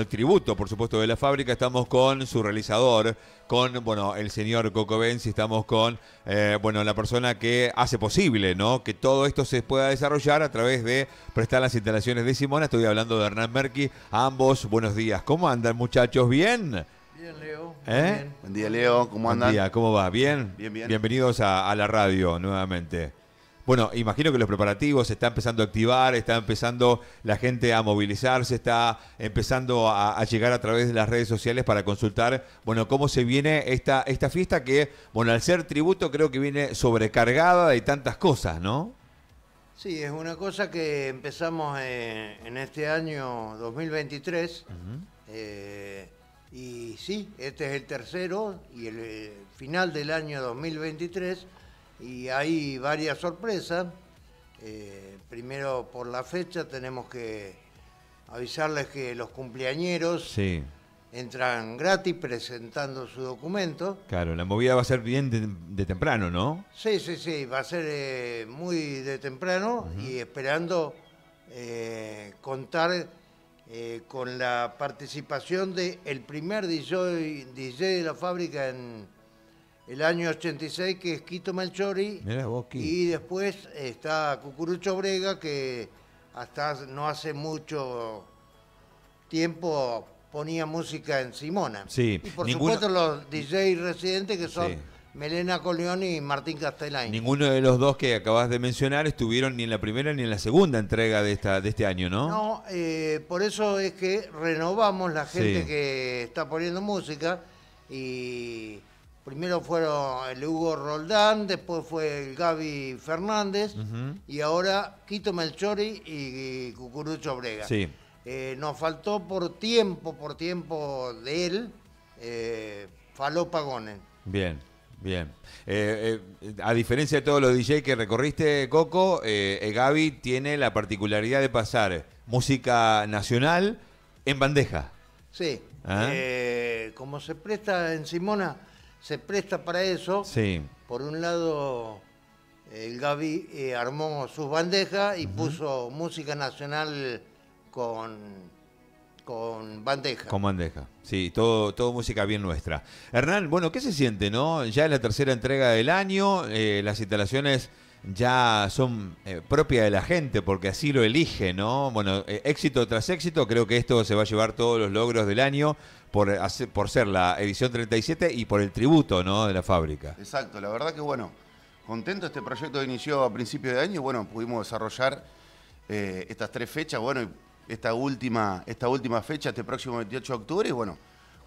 el tributo, por supuesto, de la fábrica. Estamos con su realizador, con, bueno, el señor Coco y estamos con, eh, bueno, la persona que hace posible, ¿no? Que todo esto se pueda desarrollar a través de prestar las instalaciones de Simona. Estoy hablando de Hernán Merki. ambos, buenos días. ¿Cómo andan, muchachos? ¿Bien? Bien, Leo. ¿Eh? Buen día, Leo. ¿Cómo andan? Buen ¿cómo va? ¿Bien? Bienvenidos a la radio nuevamente. Bueno, imagino que los preparativos se está empezando a activar, está empezando la gente a movilizarse, está empezando a, llegar a través de las redes sociales para consultar, bueno, cómo se viene esta, esta fiesta que, bueno, al ser tributo creo que viene sobrecargada de tantas cosas, ¿no? Sí, es una cosa que empezamos eh, en este año 2023 eh, y sí, este es el tercero y el eh, final del año 2023 y hay varias sorpresas. Eh, primero por la fecha tenemos que avisarles que los cumpleañeros entran gratis presentando su documento. Claro, la movida va a ser bien de, temprano, ¿no? Sí, sí, sí, va a ser eh, muy de temprano y esperando eh, contar con la participación del el primer DJ de la fábrica en el año 86 que es Quito Melchori y después está Cucurucho Brega que hasta no hace mucho tiempo ponía música en Simona. Sí, y por supuesto los DJs residentes que son Melena Coleón y Martín Castellain. Ninguno de los dos que acabas de mencionar estuvieron ni en la primera ni en la segunda entrega de, esta, de este año, ¿no? No, eh, por eso es que renovamos la gente que está poniendo música y Primero fueron eh, el Hugo Roldán, después fue el Gaby Fernández y ahora Quito Melchori y, Cucurucho Brega. Eh, nos faltó por tiempo, por tiempo de él, eh, Faló Pagones. Bien, bien. Eh, a diferencia de todos los DJ que recorriste, Coco, Gaby tiene la particularidad de pasar música nacional en bandeja. Sí. ¿Ah? como se presta en Simona se presta para eso. Sí. Por un lado, el Gaby eh, armó sus bandejas y puso música nacional con con bandeja. Con bandeja, sí, todo, todo música bien nuestra. Hernán, bueno, ¿qué se siente, no? Ya es la tercera entrega del año, eh, las instalaciones ya son eh, propia propias de la gente, porque así lo elige, ¿no? Bueno, eh, éxito tras éxito, creo que esto se va a llevar todos los logros del año por, por ser la edición 37 y por el tributo, ¿no? De la fábrica. Exacto, la verdad que bueno, contento, este proyecto inició a principio de año y bueno, pudimos desarrollar eh, estas tres fechas, bueno, esta última, esta última fecha, este próximo 28 de octubre y bueno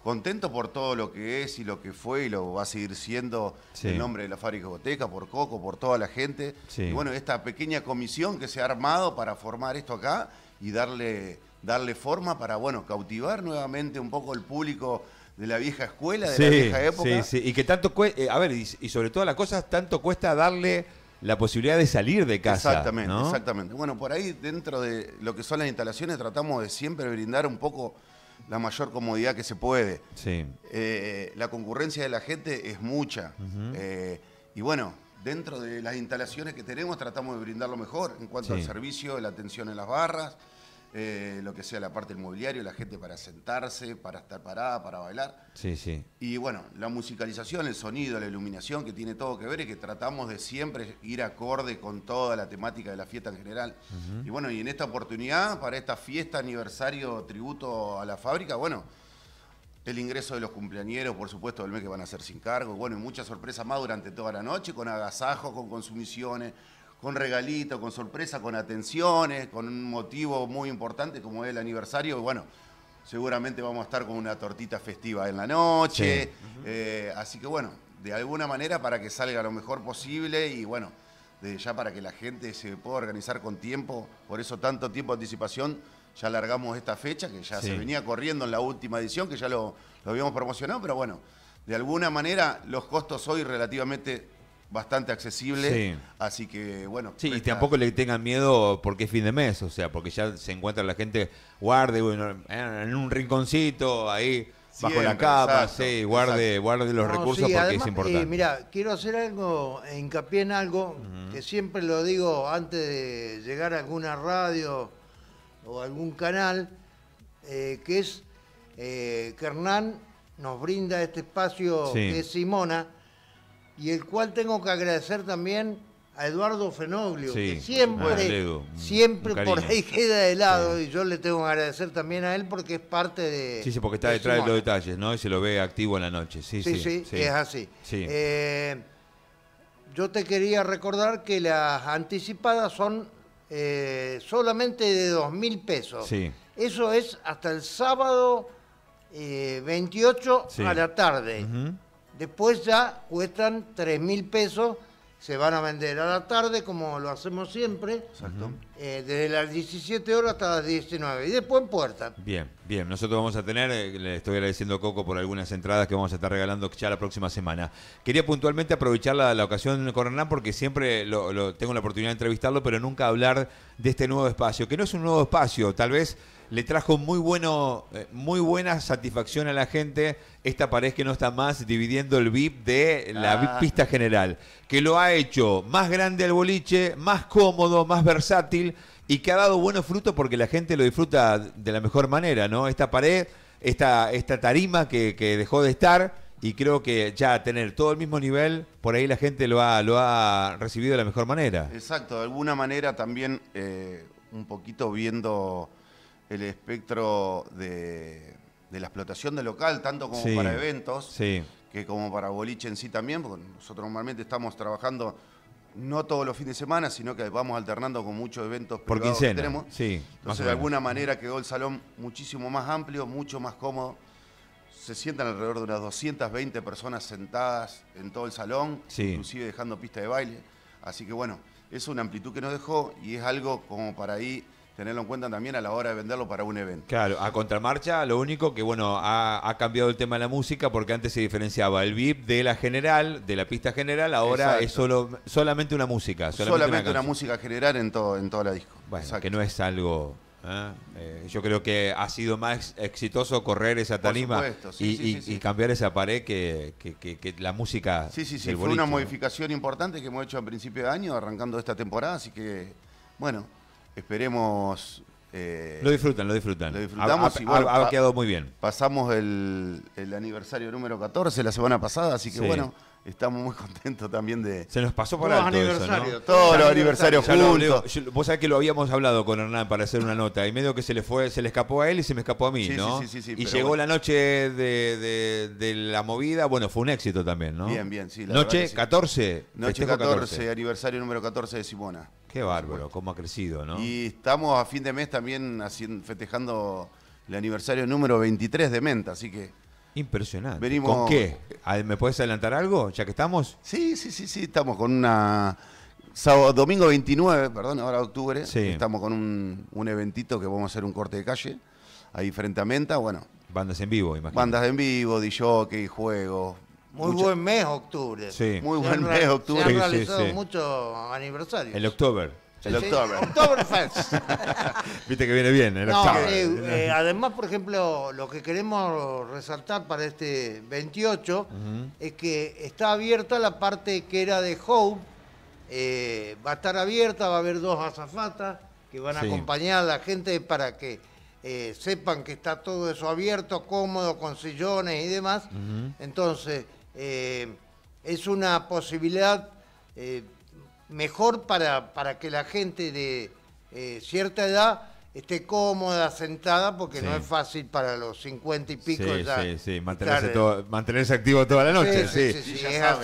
contento por todo lo que es y lo que fue y lo va a seguir siendo el nombre de la fábrica Boteca, por Coco, por toda la gente. Y bueno, esta pequeña comisión que se ha armado para formar esto acá y darle, darle forma para, bueno, cautivar nuevamente un poco el público de la vieja escuela, de la vieja época. Sí, sí, y que tanto eh, a ver, y, sobre todas las cosas, tanto cuesta darle la posibilidad de salir de casa. Exactamente, exactamente. Bueno, por ahí dentro de lo que son las instalaciones tratamos de siempre brindar un poco la mayor comodidad que se puede. Eh, la concurrencia de la gente es mucha. Eh, y bueno, dentro de las instalaciones que tenemos tratamos de brindar lo mejor en cuanto al servicio, la atención en las barras eh, lo que sea la parte del mobiliario, la gente para sentarse, para estar parada, para bailar. Sí, sí. Y bueno, la musicalización, el sonido, la iluminación, que tiene todo que ver, y que tratamos de siempre ir acorde con toda la temática de la fiesta en general. Y bueno, y en esta oportunidad, para esta fiesta, aniversario, tributo a la fábrica, bueno, el ingreso de los cumpleañeros, por supuesto, del mes que van a ser sin cargo, bueno, y muchas sorpresas más durante toda la noche, con agasajos, con consumiciones, con regalitos, con sorpresa, con atenciones, con un motivo muy importante como es el aniversario. Y Bueno, seguramente vamos a estar con una tortita festiva en la noche. Eh, así que bueno, de alguna manera para que salga lo mejor posible y bueno, ya para que la gente se pueda organizar con tiempo, por eso tanto tiempo de anticipación, ya largamos esta fecha que ya se venía corriendo en la última edición, que ya lo, lo habíamos promocionado, pero bueno, de alguna manera los costos hoy relativamente bastante accesible. Así que, bueno. Sí, y tampoco le tengan miedo porque es fin de mes, o sea, porque ya se encuentra la gente, guarde eh, en un rinconcito ahí. bajo la capa, sí, guarde, guarde los recursos porque es eh, importante. mira, quiero hacer algo, hincapié en algo, que siempre lo digo antes de llegar a alguna radio o algún canal, eh, que es que Hernán nos brinda este espacio que es Simona, y el cual tengo que agradecer también a Eduardo Fenoglio, que siempre, siempre por ahí queda de lado y yo le tengo que agradecer también a él porque es parte de... Sí, sí, porque está detrás de los detalles, ¿no? Y se lo ve activo en la noche, sí, sí. Sí, es así. Eh, yo te quería recordar que las anticipadas son eh, solamente de dos mil pesos. Sí. Eso es hasta el sábado 28 eh, a la tarde. Después ya cuestan 3.000 mil pesos, se van a vender a la tarde, como lo hacemos siempre. Eh, desde las 17 horas hasta las 19. Y después en puerta. Bien, bien. Nosotros vamos a tener, eh, le estoy agradeciendo a Coco por algunas entradas que vamos a estar regalando ya la próxima semana. Quería puntualmente aprovechar la, ocasión con Hernán porque siempre tengo la oportunidad de entrevistarlo, pero nunca hablar de este nuevo espacio, que no es un nuevo espacio, tal vez le trajo muy, bueno, eh, muy buena satisfacción a la gente esta pared que no está más dividiendo el VIP de la ah. pista general, que lo ha hecho más grande el boliche, más cómodo, más versátil y que ha dado buenos frutos porque la gente lo disfruta de la mejor manera, ¿no? Esta pared, esta, esta tarima que, dejó de estar y creo que ya tener todo el mismo nivel, por ahí la gente lo ha, lo ha recibido de la mejor manera. Exacto, de alguna manera también eh, un poquito viendo el espectro de, la explotación del local, tanto como para eventos, que como para boliche en sí también, porque nosotros normalmente estamos trabajando no todos los fines de semana, sino que vamos alternando con muchos eventos Por privados que tenemos. Entonces, de alguna manera quedó el salón muchísimo más amplio, mucho más cómodo. Se sientan alrededor de unas 220 personas sentadas en todo el salón, inclusive dejando pista de baile. Así que bueno, es una amplitud que nos dejó y es algo como para ahí tenerlo en cuenta también a la hora de venderlo para un evento. Claro, a contramarcha, lo único que bueno, ha, cambiado el tema de la música porque antes se diferenciaba el VIP de la general, de la pista general, ahora es solo, solamente una música. Solamente, una, música general en, todo, en toda la disco. Bueno, que no es algo... ¿eh? Eh, yo creo que ha sido más exitoso correr esa tarima y, cambiar esa pared que, la música. Sí, sí, sí. Fue una modificación importante que hemos hecho a principio de año, arrancando esta temporada, así que, bueno, Esperemos. Eh, lo disfrutan, lo disfrutan. Lo disfrutamos. Ha, y, quedado muy bien. Pasamos el, el, aniversario número 14 la semana pasada, así que bueno estamos muy contentos también de. Se nos pasó por alto aniversario, eso, ¿no? Todos los aniversarios vos sabés que lo habíamos hablado con Hernán para hacer una nota y medio que se le fue, se le escapó a él y se me escapó a mí, ¿no? Sí, sí, sí, y llegó la noche de, la movida, bueno, fue un éxito también, ¿no? Bien, bien, sí. noche 14. Noche 14, aniversario número 14 de Simona. Qué bárbaro, cómo ha crecido, ¿no? Y estamos a fin de mes también haciendo, festejando el aniversario número 23 de Menta, así que Impresionante. ¿Con qué? ¿Me puedes adelantar algo, ya que estamos? Sí, sí, sí, sí, estamos con una... Sábado, domingo 29, perdón, ahora octubre, sí. estamos con un, eventito que vamos a hacer un corte de calle, ahí frente a Menta, bueno. Bandas en vivo, imagínate Bandas en vivo, DJ, juegos. Muy buen mes octubre. Sí. Muy buen mes octubre. Se han realizado muchos aniversarios. El octubre. El Oktoberfest. Viste que viene bien, el no, eh, eh, además, por ejemplo, lo que queremos resaltar para este 28 es que está abierta la parte que era de Hope. Eh, va a estar abierta, va a haber dos azafatas que van a acompañar a la gente para que sepan que está todo eso abierto, cómodo, con sillones y demás. Entonces, es una posibilidad mejor para, para que la gente de eh, cierta edad esté cómoda, sentada, porque no es fácil para los 50 y pico. ya, sí, sí, mantenerse, mantenerse, activo toda la noche. Sí, es ya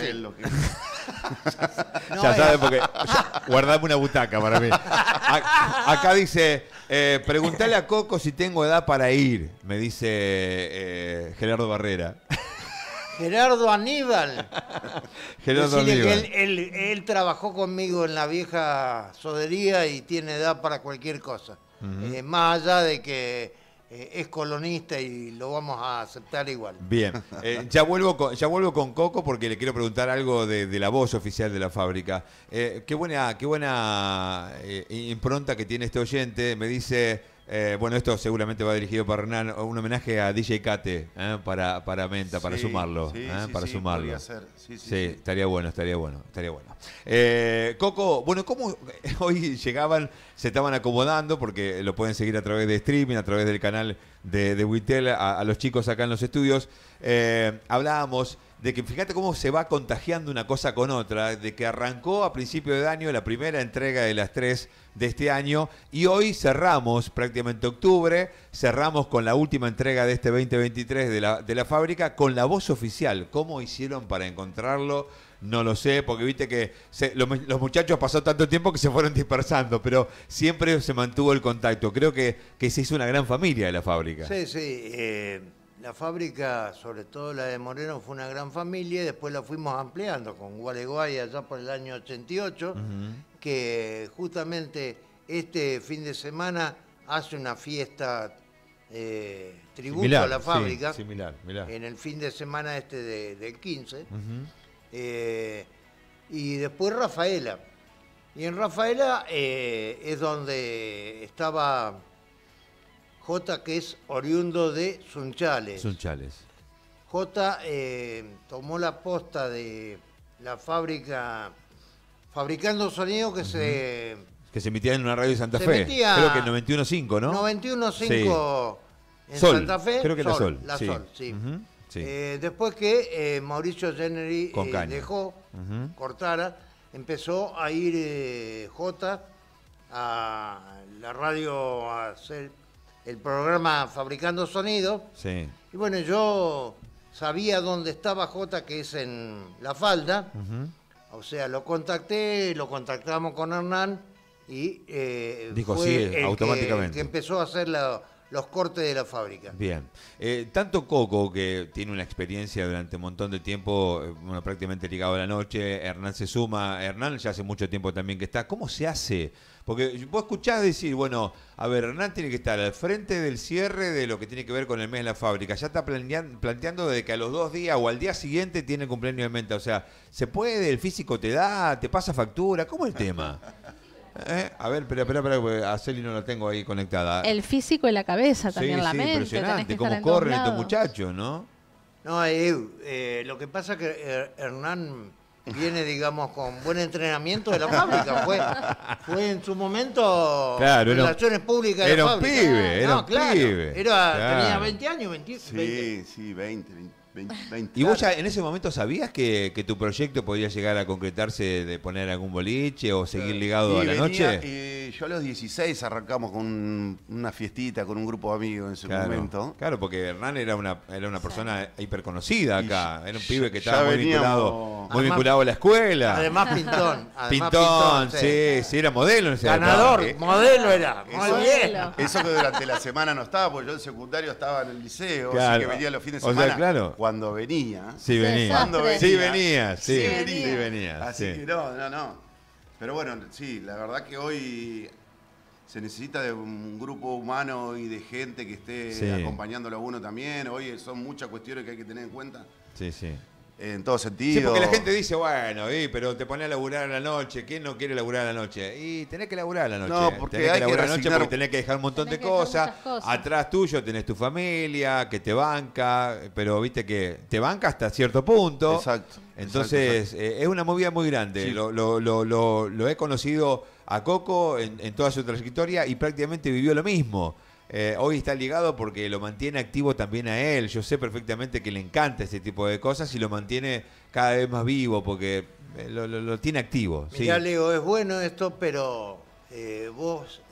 sabes, porque guardame una butaca para mí. acá dice, eh, preguntale a Coco si tengo edad para ir, me dice eh, Gerardo Barrera. Gerardo Aníbal. Gerardo Aníbal. él, trabajó conmigo en la vieja sodería y tiene edad para cualquier cosa. Eh, más allá de que eh, es colonista y lo vamos a aceptar igual. Bien, eh, ya, vuelvo con, ya vuelvo con Coco porque le quiero preguntar algo de, la voz oficial de la fábrica. qué buena, qué buena impronta que tiene este oyente. Me dice... Eh, bueno, esto seguramente va dirigido para Hernán, un homenaje a DJ Kate ¿eh? para, para Menta, para sumarlo. ¿eh? para sumarlo. Sí, estaría bueno, estaría bueno, estaría bueno. Coco, bueno, ¿cómo hoy llegaban, se estaban acomodando? Porque lo pueden seguir a través de streaming, a través del canal de, de a los chicos acá en los estudios. hablábamos de que fíjate cómo se va contagiando una cosa con otra, de que arrancó a principio de año la primera entrega de las tres de este año y hoy cerramos prácticamente octubre, cerramos con la última entrega de este 2023 de la, de la fábrica con la voz oficial. ¿Cómo hicieron para encontrarlo? No lo sé, porque viste que los, muchachos pasó tanto tiempo que se fueron dispersando, pero siempre se mantuvo el contacto. Creo que, que se hizo una gran familia de la fábrica. Sí, sí. Eh, la fábrica, sobre todo la de Moreno, fue una gran familia y después la fuimos ampliando con Gualeguay allá por el año 88, que justamente este fin de semana hace una fiesta eh, tributo a la fábrica similar, en el fin de semana este de, del 15. Eh, y después Rafaela. Y en Rafaela eh, es donde estaba J, que es oriundo de Sunchales. Sunchales. J eh, tomó la posta de la fábrica fabricando sonido que se... Que se emitía en una radio de Santa Fe. Creo que en 91.5, ¿no? 91.5 en Santa Fe. Creo que la Sol. La sí. Sol, sí. Eh, después que eh, Mauricio Generi dejó, cortara, empezó a ir J a la radio a hacer el programa Fabricando Sonido. Sí. Y bueno, yo sabía dónde estaba J, que es en La Falda. O sea, lo contacté, lo contactamos con Hernán y eh, fue automáticamente. que empezó a hacer la, los cortes de la fábrica. Bien. Eh, tanto Coco, que tiene una experiencia durante un montón de tiempo, eh, bueno, prácticamente ligado a la noche, Hernán se suma, Hernán ya hace mucho tiempo también que está. ¿Cómo se hace? Porque vos escuchás decir, bueno, a ver, Hernán tiene que estar al frente del cierre de lo que tiene que ver con el mes de la fábrica. Ya está planteando de que a los dos días o al día siguiente tiene cumpleaños de menta. O sea, ¿se puede? ¿El físico te da? ¿Te pasa factura? ¿Cómo es el tema? ¿Eh? A ver, espera, espera, espera, porque a Celi no la tengo ahí conectada. El físico y la cabeza también, la sí, mente. impresionante, cómo corren estos muchachos, ¿no? No, eh, lo que pasa es que eh, Hernán viene, digamos, con buen entrenamiento de la fábrica. Fue, en su momento claro, relaciones públicas de la fábrica. Pibe, era un pibe, era Tenía 20 años, 20, Sí, sí, 20, 20. ¿Y vos ya en ese momento sabías que, tu proyecto podía llegar a concretarse de poner algún boliche o seguir eh, ligado a la noche? Eh, yo a los 16 arrancamos con una fiestita, con un grupo de amigos en ese momento. Claro, porque Hernán era una, era una persona hiperconocida acá. Era un pibe que estaba muy vinculado, muy vinculado a la escuela. Además, Pintón. pintón, sí, sí, era modelo en ese Ganador, eh, modelo era. Eh, muy bien. Eso que durante la semana no estaba, porque yo en secundario estaba en el liceo, claro. así que venía los fines de semana. O sea, claro. Cuando venía. Sí, venía. Sí, venía, sí. venía, Así que no, no, no. Pero bueno, sí, la verdad que hoy se necesita de un grupo humano y de gente que esté acompañándolo a uno también. Hoy son muchas cuestiones que hay que tener en cuenta. Sí, sí en todo sentido. Sí, porque la gente dice, bueno, pero te pones a laburar a la noche. ¿Quién no quiere laburar a la noche? Y tenés que laburar a la noche. porque tenés que laburar a la noche porque tenés que dejar un montón de cosas. Atrás tuyo tenés tu familia que te banca, pero viste que te banca hasta cierto punto. Exacto. Entonces, eh, es una movida muy grande. Lo, he conocido a Coco en, en toda su trayectoria y prácticamente vivió lo mismo. Eh, hoy está ligado porque lo mantiene activo también a él. Yo sé perfectamente que le encanta ese tipo de cosas y lo mantiene cada vez más vivo porque eh, lo, tiene activo. Mirá, Leo, es bueno esto, pero eh, vos,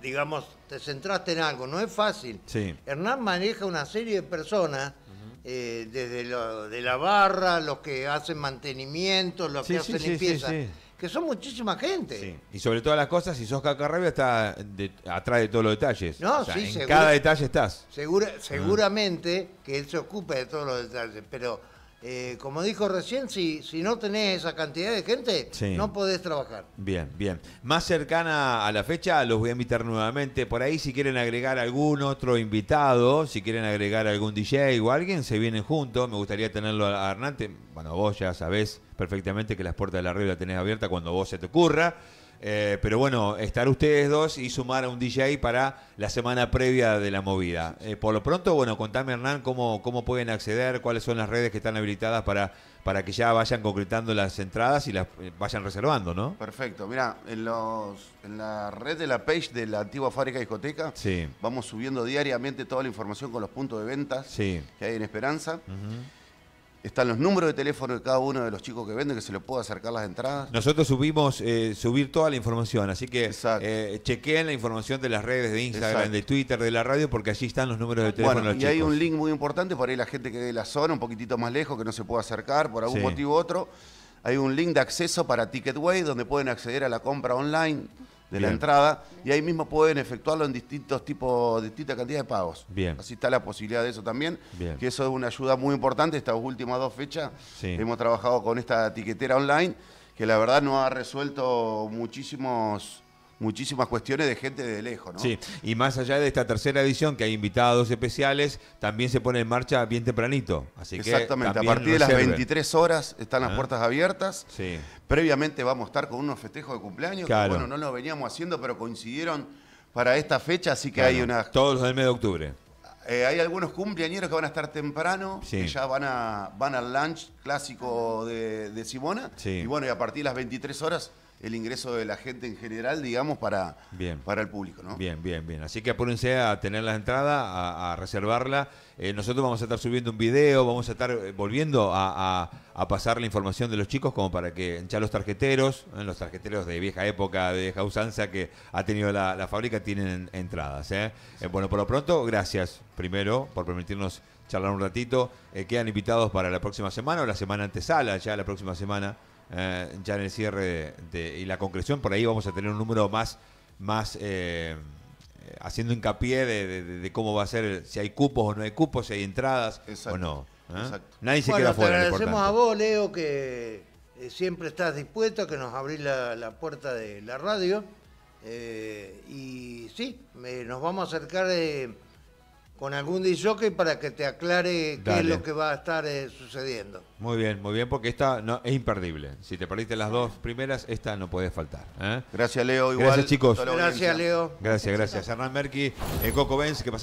digamos, te centraste en algo. No es fácil. Hernán maneja una serie de personas. desde lo, de la barra, los que hacen mantenimiento, los que hacen limpieza que son muchísima gente. Y sobre todas las cosas, si sos cacarrabia, está atrás de todos los detalles. en cada detalle estás. Ah. seguramente que él se ocupe de todos los detalles, pero eh, como dijo recién, si, si no tenés esa cantidad de gente, no podés trabajar. Bien, bien. Más cercana a la fecha, los voy a invitar nuevamente. Por ahí, si quieren agregar algún otro invitado, si quieren agregar algún DJ o alguien, se vienen juntos. Me gustaría tenerlo a Hernán. Bueno, vos ya sabés perfectamente que las puertas de la red la tenés abierta cuando vos se te ocurra. Eh, pero bueno, estar ustedes dos y sumar a un DJ para la semana previa de la movida. Eh, por lo pronto, bueno, contame Hernán cómo, cómo pueden acceder, cuáles son las redes que están habilitadas para, para que ya vayan concretando las entradas y las eh, vayan reservando, ¿no? Perfecto. Mira, en, en la red de la page de la antigua fábrica discoteca, vamos subiendo diariamente toda la información con los puntos de ventas que hay en Esperanza. Están los números de teléfono de cada uno de los chicos que venden, que se le puede acercar las entradas. Nosotros subimos, eh, subir toda la información, así que eh, chequeen la información de las redes de Instagram, de Twitter, de la radio, porque allí están los números de teléfono de los y chicos. Y hay un link muy importante por ahí la gente que de la zona, un poquitito más lejos, que no se puede acercar por algún motivo u otro. Hay un link de acceso para Ticketway, donde pueden acceder a la compra online de la entrada y ahí mismo pueden efectuarlo en distintos tipos, distintas cantidades de pagos. Bien. Así está la posibilidad de eso también, que eso es una ayuda muy importante. Estas últimas dos fechas hemos trabajado con esta tiquetera online que la verdad no ha resuelto muchísimos muchísimas cuestiones de gente de lejos, ¿no? Sí, y más allá de esta tercera edición que hay invitados especiales, también se pone en marcha bien tempranito. Así que Exactamente, a partir de las 23 horas están las ah. puertas abiertas. Sí. Previamente vamos a estar con unos festejos de cumpleaños, que bueno, no lo veníamos haciendo, pero coincidieron para esta fecha, así que hay una... Todos los del mes de octubre. Eh, hay algunos cumpleañeros que van a estar temprano, que ya van, a, van al lunch clásico de, de Simona. Y bueno, y a partir de las 23 horas el ingreso de la gente en general, digamos, para, para el público. ¿no? Bien, bien, bien. Así que apúrense a tener la entrada, a, reservarla. Eh, nosotros vamos a estar subiendo un video, vamos a estar eh, volviendo a, pasar la información de los chicos como para que ya los tarjeteros, eh, los tarjeteros de vieja época, de vieja usanza que ha tenido la, fábrica, tienen entradas. bueno, por lo pronto, gracias primero por permitirnos charlar un ratito. quedan invitados para la próxima semana o la semana antesala, ya la próxima semana. Eh, ya en el cierre y la concreción. Por ahí vamos a tener un número más, más eh, eh, haciendo hincapié de, cómo va a ser, si hay cupos o no hay cupos, si hay entradas o no. Nadie se queda fuera. agradecemos a vos, Leo, que siempre estás dispuesto, a que nos abrís la, puerta de la radio. y sí, nos vamos a acercar de con algún disjockey para que te aclare qué es lo que va a estar eh, sucediendo. Muy bien, muy bien, porque esta no, es imperdible. Si te perdiste las dos primeras, esta no puede faltar. ¿eh? Gracias, Leo. Igual, gracias, chicos. Gracias, Leo. Gracias, gracias. Hernán Merki, el eh, Coco Benz, que pasamos.